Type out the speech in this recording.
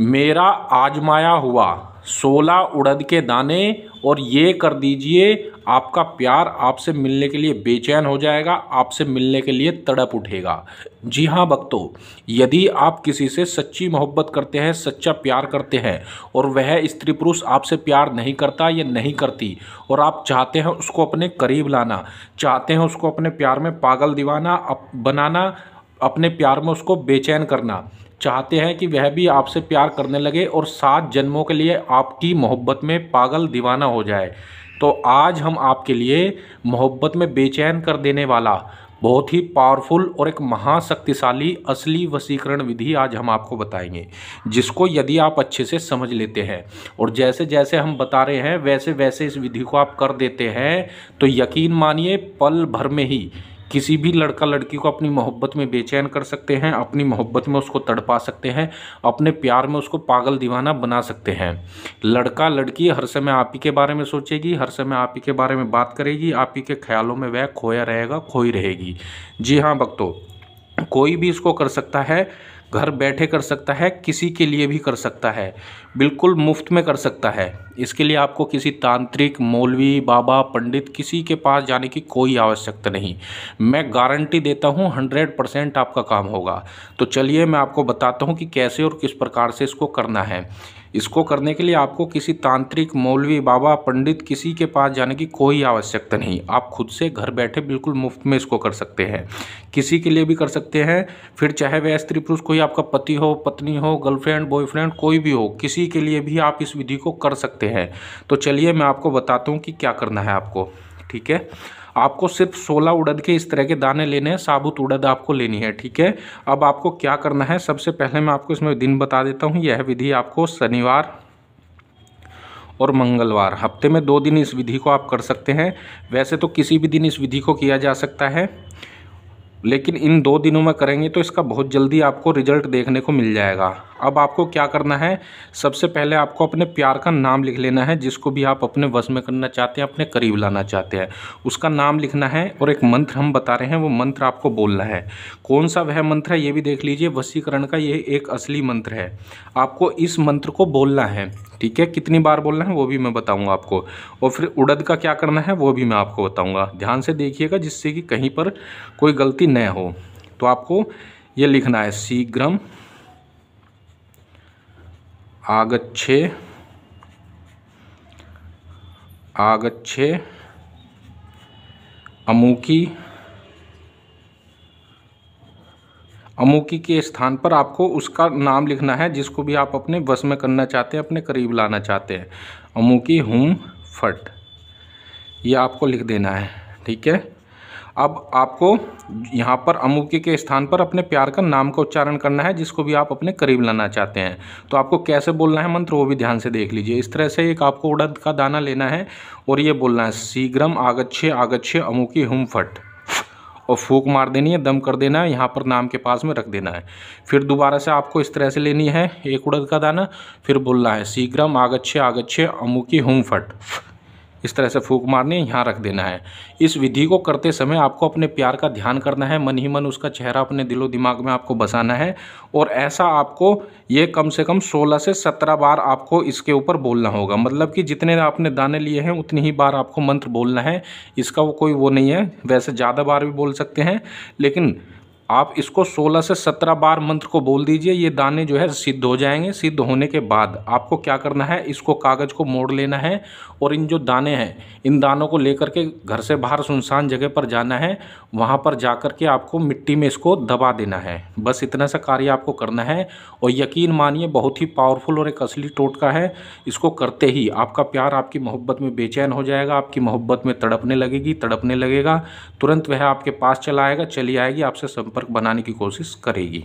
मेरा आजमाया हुआ सोलह उड़द के दाने और ये कर दीजिए आपका प्यार आपसे मिलने के लिए बेचैन हो जाएगा आपसे मिलने के लिए तड़प उठेगा जी हाँ भक्तो यदि आप किसी से सच्ची मोहब्बत करते हैं सच्चा प्यार करते हैं और वह स्त्री पुरुष आपसे प्यार नहीं करता या नहीं करती और आप चाहते हैं उसको अपने करीब लाना चाहते हैं उसको अपने प्यार में पागल दीवाना बनाना अपने प्यार में उसको बेचैन करना चाहते हैं कि वह भी आपसे प्यार करने लगे और सात जन्मों के लिए आपकी मोहब्बत में पागल दीवाना हो जाए तो आज हम आपके लिए मोहब्बत में बेचैन कर देने वाला बहुत ही पावरफुल और एक महाशक्तिशाली असली वसीकरण विधि आज हम आपको बताएंगे जिसको यदि आप अच्छे से समझ लेते हैं और जैसे जैसे हम बता रहे हैं वैसे वैसे इस विधि को आप कर देते हैं तो यकीन मानिए पल भर में ही किसी भी लड़का लड़की को अपनी मोहब्बत में बेचैन कर सकते हैं अपनी मोहब्बत में उसको तड़पा सकते हैं अपने प्यार में उसको पागल दीवाना बना सकते हैं लड़का लड़की हर समय आप ही के बारे में सोचेगी हर समय आप ही के बारे में बात करेगी आप ही के ख्यालों में वह खोया रहेगा खोई रहेगी जी हाँ भक्तों कोई भी इसको कर सकता है घर बैठे कर सकता है किसी के लिए भी कर सकता है बिल्कुल मुफ्त में कर सकता है इसके लिए आपको किसी तांत्रिक मौलवी बाबा पंडित किसी के पास जाने की कोई आवश्यकता नहीं मैं गारंटी देता हूँ हंड्रेड परसेंट आपका काम होगा तो चलिए मैं आपको बताता हूँ कि कैसे और किस प्रकार से इसको करना है इसको करने के लिए आपको किसी तांत्रिक मौलवी बाबा पंडित किसी के पास जाने की कोई आवश्यकता नहीं आप खुद से घर बैठे बिल्कुल मुफ्त में इसको कर सकते हैं किसी के लिए भी कर सकते हैं फिर चाहे वह स्त्री पुरुष कोई आपका पति हो पत्नी हो गर्लफ्रेंड बॉयफ्रेंड कोई भी हो किसी के लिए भी आप इस विधि को कर सकते हैं तो चलिए मैं आपको बताता हूँ कि क्या करना है आपको ठीक है आपको सिर्फ 16 उड़द के इस तरह के दाने लेने हैं साबुत उड़द आपको लेनी है ठीक है अब आपको क्या करना है सबसे पहले मैं आपको इसमें दिन बता देता हूँ यह विधि आपको शनिवार और मंगलवार हफ्ते में दो दिन इस विधि को आप कर सकते हैं वैसे तो किसी भी दिन इस विधि को किया जा सकता है लेकिन इन दो दिनों में करेंगे तो इसका बहुत जल्दी आपको रिजल्ट देखने को मिल जाएगा अब आपको क्या करना है सबसे पहले आपको अपने प्यार का नाम लिख लेना है जिसको भी आप अपने वश में करना चाहते हैं अपने करीब लाना चाहते हैं उसका नाम लिखना है और एक मंत्र हम बता रहे हैं वो मंत्र आपको बोलना है कौन सा वह मंत्र है ये भी देख लीजिए वसीकरण का ये एक असली मंत्र है आपको इस मंत्र को बोलना है ठीक है कितनी बार बोलना है वो भी मैं बताऊँगा आपको और फिर उड़द का क्या करना है वो भी मैं आपको बताऊँगा ध्यान से देखिएगा जिससे कि कहीं पर कोई गलती न हो तो आपको ये लिखना है शीघ्रम आगछे आगछे अमुकी अमुकी के स्थान पर आपको उसका नाम लिखना है जिसको भी आप अपने बस में करना चाहते हैं अपने करीब लाना चाहते हैं अमुकी हुम फट ये आपको लिख देना है ठीक है अब आपको यहाँ पर अमुके के स्थान पर अपने प्यार का नाम का उच्चारण करना है जिसको भी आप अपने करीब लाना चाहते हैं तो आपको कैसे बोलना है मंत्र वो भी ध्यान से देख लीजिए इस तरह से एक आपको उड़द का दाना लेना है और ये बोलना है शीघ्रम आगच्छे आगच्छे अमुकी हुम फट और फूक मार देनी है दम कर देना है यहाँ पर नाम के पास में रख देना है फिर दोबारा से आपको इस तरह से लेनी है एक उड़द का दाना फिर बोलना है शीघ्रम आगच्छे आगच्छे अमुकी हुम फट इस तरह से फूक मारनी है यहाँ रख देना है इस विधि को करते समय आपको अपने प्यार का ध्यान करना है मन ही मन उसका चेहरा अपने दिलो दिमाग में आपको बसाना है और ऐसा आपको ये कम से कम सोलह से सत्रह बार आपको इसके ऊपर बोलना होगा मतलब कि जितने आपने दाने लिए हैं उतनी ही बार आपको मंत्र बोलना है इसका वो कोई वो नहीं है वैसे ज़्यादा बार भी बोल सकते हैं लेकिन आप इसको 16 से 17 बार मंत्र को बोल दीजिए ये दाने जो है सिद्ध हो जाएंगे सिद्ध होने के बाद आपको क्या करना है इसको कागज़ को मोड़ लेना है और इन जो दाने हैं इन दानों को लेकर के घर से बाहर सुनसान जगह पर जाना है वहाँ पर जा कर के आपको मिट्टी में इसको दबा देना है बस इतना सा कार्य आपको करना है और यकीन मानिए बहुत ही पावरफुल और एक असली टोटका है इसको करते ही आपका प्यार आपकी मोहब्बत में बेचैन हो जाएगा आपकी मोहब्बत में तड़पने लगेगी तड़पने लगेगा तुरंत वह आपके पास चला आएगा चली आएगी आपसे सब संपर्क बनाने की कोशिश करेगी